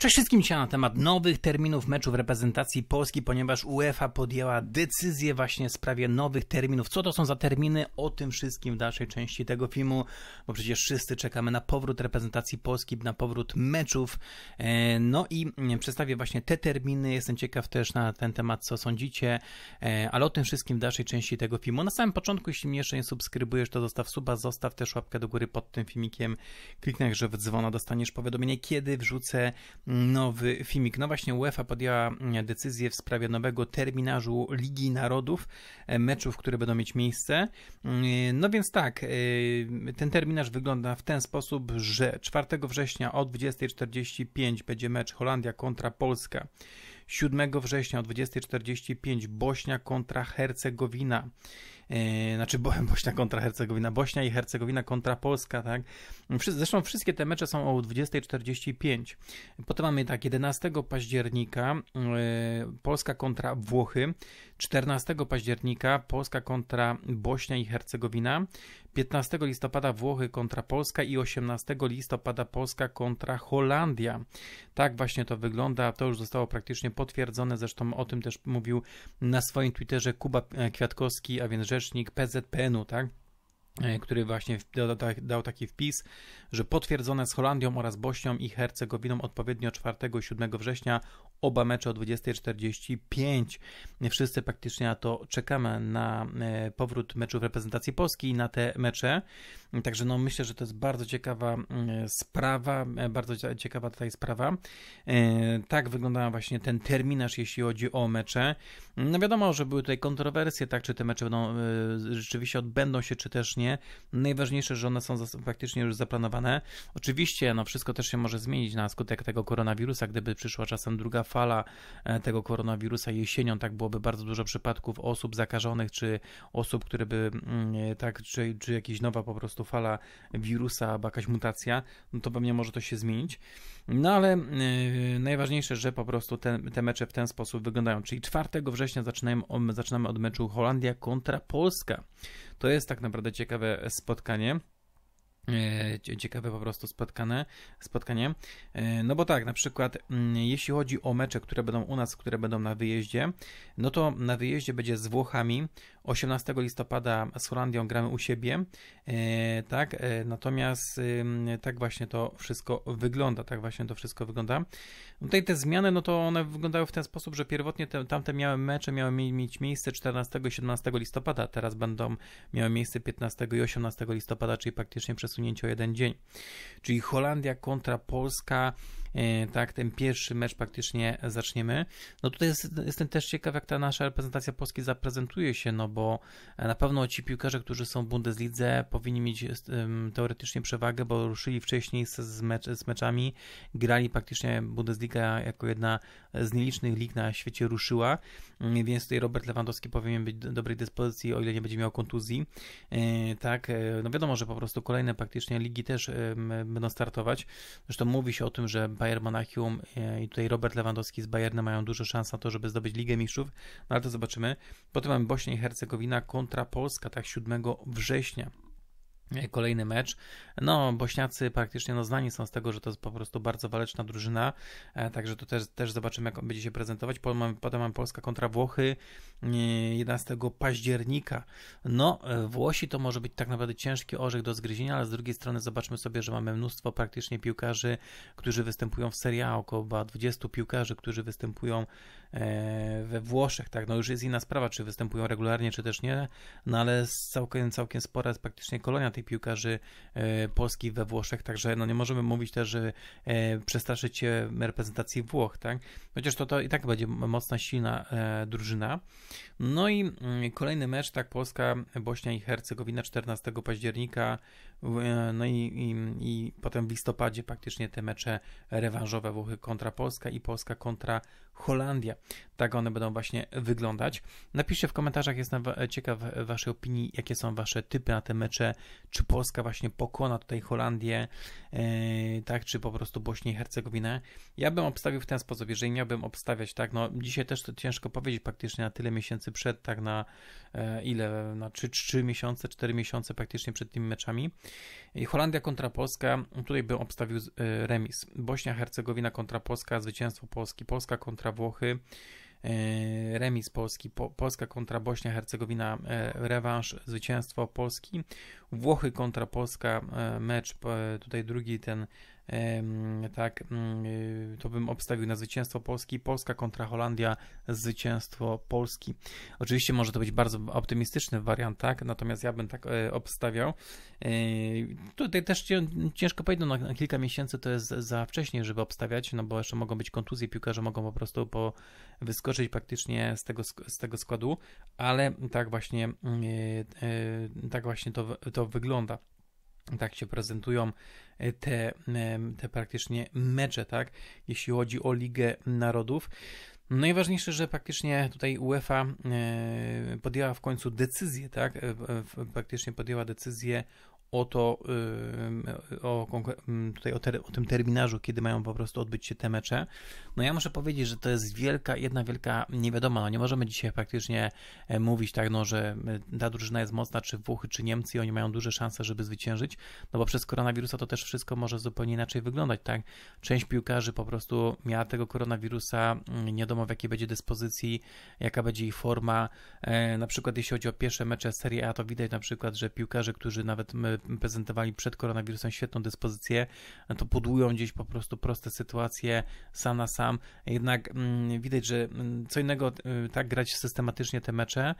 Cześć wszystkim dzisiaj na temat nowych terminów meczów reprezentacji Polski, ponieważ UEFA podjęła decyzję właśnie w sprawie nowych terminów. Co to są za terminy? O tym wszystkim w dalszej części tego filmu, bo przecież wszyscy czekamy na powrót reprezentacji Polski, na powrót meczów. E, no i mm, przedstawię właśnie te terminy. Jestem ciekaw też na ten temat, co sądzicie, e, ale o tym wszystkim w dalszej części tego filmu. Na samym początku, jeśli mnie jeszcze nie subskrybujesz, to zostaw suba, zostaw też łapkę do góry pod tym filmikiem. Kliknij, że w dzwona dostaniesz powiadomienie, kiedy wrzucę nowy filmik. No właśnie UEFA podjęła mm, decyzję w sprawie nowego terminarzu Ligi Narodów, e, meczów, które będą mieć miejsce. Mm, no więc tak, e, ten terminarz wygląda w ten sposób, że 4 września o 20.45 będzie mecz Holandia kontra Polska. 7 września o 20.45 Bośnia kontra Hercegowina. Yy, znaczy Bo Bośnia kontra Hercegowina, Bośnia i Hercegowina kontra Polska, tak? zresztą wszystkie te mecze są o 20.45. Potem mamy tak, 11 października yy, Polska kontra Włochy, 14 października Polska kontra Bośnia i Hercegowina, 15 listopada Włochy kontra Polska i 18 listopada Polska kontra Holandia. Tak właśnie to wygląda, to już zostało praktycznie potwierdzone, zresztą o tym też mówił na swoim Twitterze Kuba e, Kwiatkowski, a więc rzecznik PZPN-u, tak? E, który właśnie dał taki wpis, że potwierdzone z Holandią oraz Bośnią i Hercegowiną odpowiednio 4 i 7 września oba mecze o 20.45. Wszyscy praktycznie na to czekamy, na e, powrót meczów reprezentacji Polski i na te mecze. Także no myślę, że to jest bardzo ciekawa mm, sprawa, e, bardzo ciekawa tutaj sprawa. Tak wygląda właśnie ten terminarz, jeśli chodzi o mecze. No wiadomo, że były tutaj kontrowersje, tak, czy te mecze będą, rzeczywiście odbędą się, czy też nie. Najważniejsze, że one są faktycznie już zaplanowane. Oczywiście, no wszystko też się może zmienić na skutek tego koronawirusa, gdyby przyszła czasem druga fala e, tego koronawirusa jesienią, tak byłoby bardzo dużo przypadków osób zakażonych, czy osób, które by, mm, e, tak, czy, czy jakaś nowa po prostu fala wirusa, albo jakaś mutacja, no to pewnie może to się zmienić. No ale yy, najważniejsze, że po prostu te, te mecze w ten sposób wyglądają. Czyli 4 września zaczynamy od meczu Holandia kontra Polska. To jest tak naprawdę ciekawe spotkanie e, ciekawe po prostu spotkanie. E, no bo tak, na przykład mm, jeśli chodzi o mecze, które będą u nas, które będą na wyjeździe, no to na wyjeździe będzie z Włochami, 18 listopada z Holandią gramy u siebie, e, tak, e, natomiast tak właśnie to wszystko wygląda, tak właśnie to wszystko wygląda. No tutaj te zmiany, no to one wyglądały w ten sposób, że pierwotnie te, tamte miały mecze miały mieć miejsce 14 i 17 listopada, teraz będą miały miejsce 15 i 18 listopada, czyli praktycznie przesunięcie o jeden dzień. Czyli Holandia kontra Polska E, tak, ten pierwszy mecz praktycznie zaczniemy. No tutaj jest, jestem też ciekaw, jak ta nasza reprezentacja Polski zaprezentuje się, no bo e, na pewno ci piłkarze, którzy są w Bundeslidze powinni mieć e, teoretycznie przewagę, bo ruszyli wcześniej z, mecz, z meczami, grali praktycznie Bundesliga jako jedna z nielicznych lig na świecie ruszyła, mm, więc tutaj Robert Lewandowski powinien być w dobrej dyspozycji, o ile nie będzie miał kontuzji. Tak, no wiadomo, że po prostu kolejne praktycznie ligi też będą startować. Zresztą mówi się o tym, że Bayern Monachium e, i tutaj Robert Lewandowski z Bayernem mają dużo szans na to, żeby zdobyć Ligę Mistrzów, no ale to zobaczymy. Potem mamy Bośnia i Hercegowina kontra Polska, tak 7 września. Kolejny mecz. No, Bośniacy praktycznie no, znani są z tego, że to jest po prostu bardzo waleczna drużyna, e, także to też, też zobaczymy, jak on będzie się prezentować. Potem mamy, potem mamy Polska kontra Włochy 11 e, października. No, e, Włosi to może być tak naprawdę ciężki orzech do zgryzienia, ale z drugiej strony zobaczmy sobie, że mamy mnóstwo praktycznie piłkarzy, którzy występują w Serie A, około 20 piłkarzy, którzy występują E, we Włoszech, tak, no już jest inna sprawa, czy występują regularnie, czy też nie, no ale całkiem, całkiem spora jest praktycznie kolonia tych piłkarzy e, polskich we Włoszech, także no nie możemy mówić też, że e, przestraszyć się reprezentacji Włoch, tak, chociaż to, to i tak będzie mocna, silna drużyna. No i mm, kolejny mecz, tak, Polska, Bośnia i Hercegowina 14 października, no i, i, i potem w listopadzie praktycznie te mecze rewanżowe Włochy kontra Polska i Polska kontra Holandia. Tak one będą właśnie wyglądać. Napiszcie w komentarzach, jestem ciekaw Waszej opinii, jakie są Wasze typy na te mecze. Czy Polska właśnie pokona tutaj Holandię, e, tak, czy po prostu Bośnię i Hercegowinę. Ja bym obstawił w ten sposób, jeżeli miałbym obstawiać, tak, no dzisiaj też to ciężko powiedzieć praktycznie na tyle miesięcy przed, tak na e, ile, na 3, 3 miesiące, 4 miesiące praktycznie przed tymi meczami. I Holandia kontra Polska, tutaj bym obstawił e, remis. Bośnia, Hercegowina kontra Polska, zwycięstwo Polski, Polska kontra Włochy, E, remis Polski, Polska kontra Bośnia, Hercegowina, e, rewanż, zwycięstwo Polski, Włochy kontra Polska, e, mecz tutaj drugi ten tak, mm, to bym obstawił na zwycięstwo Polski. Polska kontra Holandia, zwycięstwo Polski. Oczywiście może to być bardzo optymistyczny wariant, tak, natomiast ja bym tak e, obstawiał. E, tutaj też ciężko powiedzieć, no, na kilka miesięcy to jest za wcześnie, żeby obstawiać, no bo jeszcze mogą być kontuzje, piłkarze mogą po prostu po wyskoczyć praktycznie z tego, z tego składu, ale tak właśnie, mm, e, tak właśnie to, to wygląda tak się prezentują e, te, e, te praktycznie mecze, tak, jeśli chodzi o Ligę Narodów. Najważniejsze, no że praktycznie tutaj UEFA e, podjęła w końcu decyzję, tak? Praktycznie podjęła decyzję o to, o, tutaj o, ter, o, tym terminarzu, kiedy mają po prostu odbyć się te mecze. No ja muszę powiedzieć, że to jest wielka, jedna wielka niewiadoma. No nie możemy dzisiaj praktycznie e, mówić tak, no, że e, ta drużyna jest mocna, czy Włochy, czy Niemcy, oni mają duże szanse, żeby zwyciężyć, no bo przez koronawirusa to też wszystko może zupełnie inaczej wyglądać, tak? Część piłkarzy po prostu miała tego koronawirusa, mm, nie wiadomo w jakiej będzie dyspozycji, jaka będzie ich forma. E, na przykład jeśli chodzi o pierwsze mecze Serie A, to widać na przykład, że piłkarze, którzy nawet prezentowali przed koronawirusem świetną dyspozycję, to budują gdzieś po prostu proste sytuacje sam na sam. Jednak mm, widać, że mm, co innego y, tak grać systematycznie te mecze,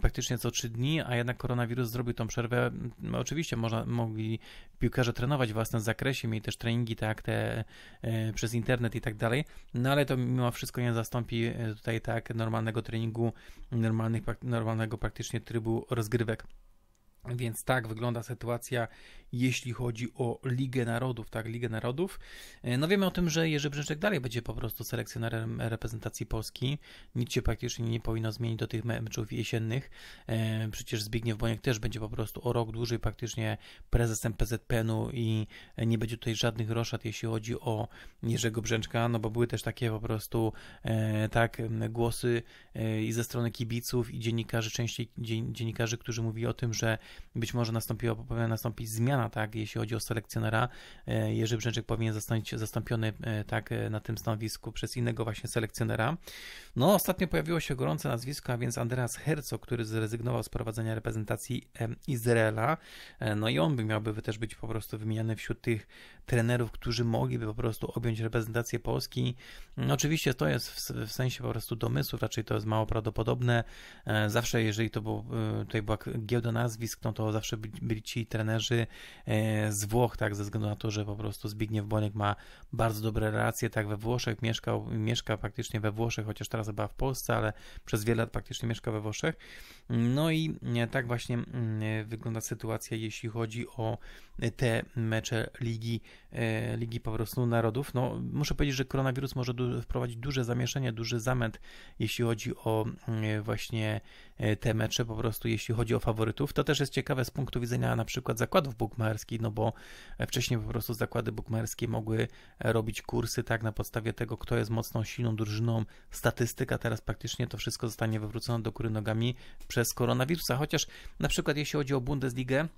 praktycznie co trzy dni, a jednak koronawirus zrobił tą przerwę. Mm, oczywiście można, mogli piłkarze trenować w własnym zakresie, mieli też treningi tak, te y, przez internet i tak dalej, no ale to mimo wszystko nie zastąpi y, tutaj tak normalnego treningu, normalnych, normalnego praktycznie trybu rozgrywek. Więc tak wygląda sytuacja, jeśli chodzi o Ligę Narodów, tak, Ligę Narodów. E, no wiemy o tym, że Jerzy Brzęczek dalej będzie po prostu selekcjonerem reprezentacji Polski. Nic się praktycznie nie powinno zmienić do tych meczów jesiennych. E, przecież Zbigniew Boniek też będzie po prostu o rok dłużej praktycznie prezesem PZPN-u i nie będzie tutaj żadnych roszad, jeśli chodzi o Jerzego Brzęczka, no bo były też takie po prostu e, tak głosy i ze strony kibiców i dziennikarzy, częściej dziennikarzy, którzy mówili o tym, że być może nastąpiła, powinna nastąpić zmiana, tak, jeśli chodzi o selekcjonera. E, Jerzy Brzęczyk powinien zostać zastąpiony e, tak e, na tym stanowisku przez innego właśnie selekcjonera. No, ostatnio pojawiło się gorące nazwisko, a więc Andreas Herzog, który zrezygnował z prowadzenia reprezentacji Izraela. No i on by miałby też być po prostu wymieniany wśród tych trenerów, którzy mogliby po prostu objąć reprezentację Polski. No, oczywiście to jest w, w sensie po prostu domysłów, raczej to jest mało prawdopodobne. Zawsze, jeżeli to było, tutaj była giełda nazwisk, no to zawsze byli ci trenerzy e, z Włoch, tak, ze względu na to, że po prostu Zbigniew Boniek ma bardzo dobre relacje, tak, we Włoszech, mieszkał, mieszka praktycznie we Włoszech, chociaż teraz chyba w Polsce, ale przez wiele lat praktycznie mieszka we Włoszech. No i e, tak właśnie mm, e, wygląda sytuacja, jeśli chodzi o te mecze Ligi, Ligi po prostu Narodów. No, muszę powiedzieć, że koronawirus może du wprowadzić duże zamieszanie, duży zamęt, jeśli chodzi o mm, właśnie E, te mecze po prostu, jeśli chodzi o faworytów. To też jest ciekawe z punktu widzenia na przykład zakładów bukmacherskich, no bo wcześniej po prostu zakłady bukmacherskie mogły robić kursy tak na podstawie tego, kto jest mocną, silną drużyną, statystyka, teraz praktycznie to wszystko zostanie wywrócone do góry nogami przez koronawirusa, chociaż na przykład jeśli chodzi o Bundesligę,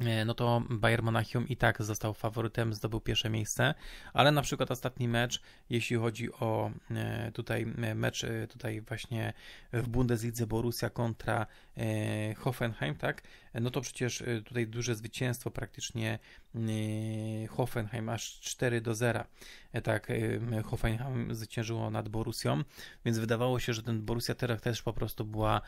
E, no to Bayern Monachium i tak został faworytem, zdobył pierwsze miejsce, ale na przykład ostatni mecz, jeśli chodzi o e, tutaj e, mecz tutaj właśnie w Bundeslidze Borussia kontra Hoffenheim, tak, no to przecież tutaj duże zwycięstwo praktycznie Hoffenheim aż 4 do 0, tak, Hoffenheim zwyciężyło nad Borussią, więc wydawało się, że ten Borussia teraz też po prostu była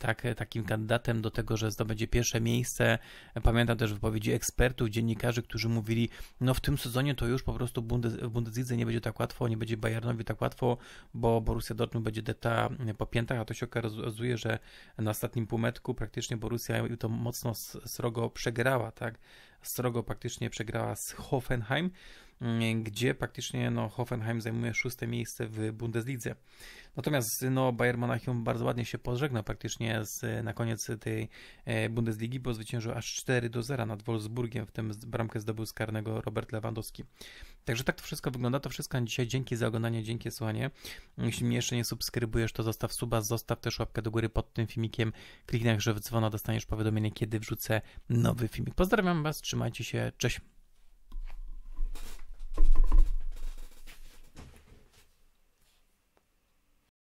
tak, takim kandydatem do tego, że zdobędzie pierwsze miejsce, Pamiętam też wypowiedzi ekspertów, dziennikarzy, którzy mówili, no w tym sezonie to już po prostu w Bundeslidze nie będzie tak łatwo, nie będzie Bayernowi tak łatwo, bo Borussia Dortmund będzie deta po piętach, a to się okazuje, że na ostatnim półmetku praktycznie Borussia to mocno srogo przegrała, tak? srogo praktycznie przegrała z Hoffenheim, mm, gdzie praktycznie no, Hoffenheim zajmuje szóste miejsce w Bundeslidze. Natomiast no, Bayern Monachium bardzo ładnie się pożegna praktycznie z, na koniec tej e, Bundesligi, bo zwyciężył aż 4 do 0 nad Wolfsburgiem, w tym bramkę zdobył z karnego Robert Lewandowski. Także tak to wszystko wygląda. To wszystko na dzisiaj. Dzięki za oglądanie, dzięki słuchanie. Jeśli mnie jeszcze nie subskrybujesz, to zostaw suba, zostaw też łapkę do góry pod tym filmikiem. Kliknij także w dzwona, dostaniesz powiadomienie, kiedy wrzucę nowy filmik. Pozdrawiam Was, trzymajcie się, cześć.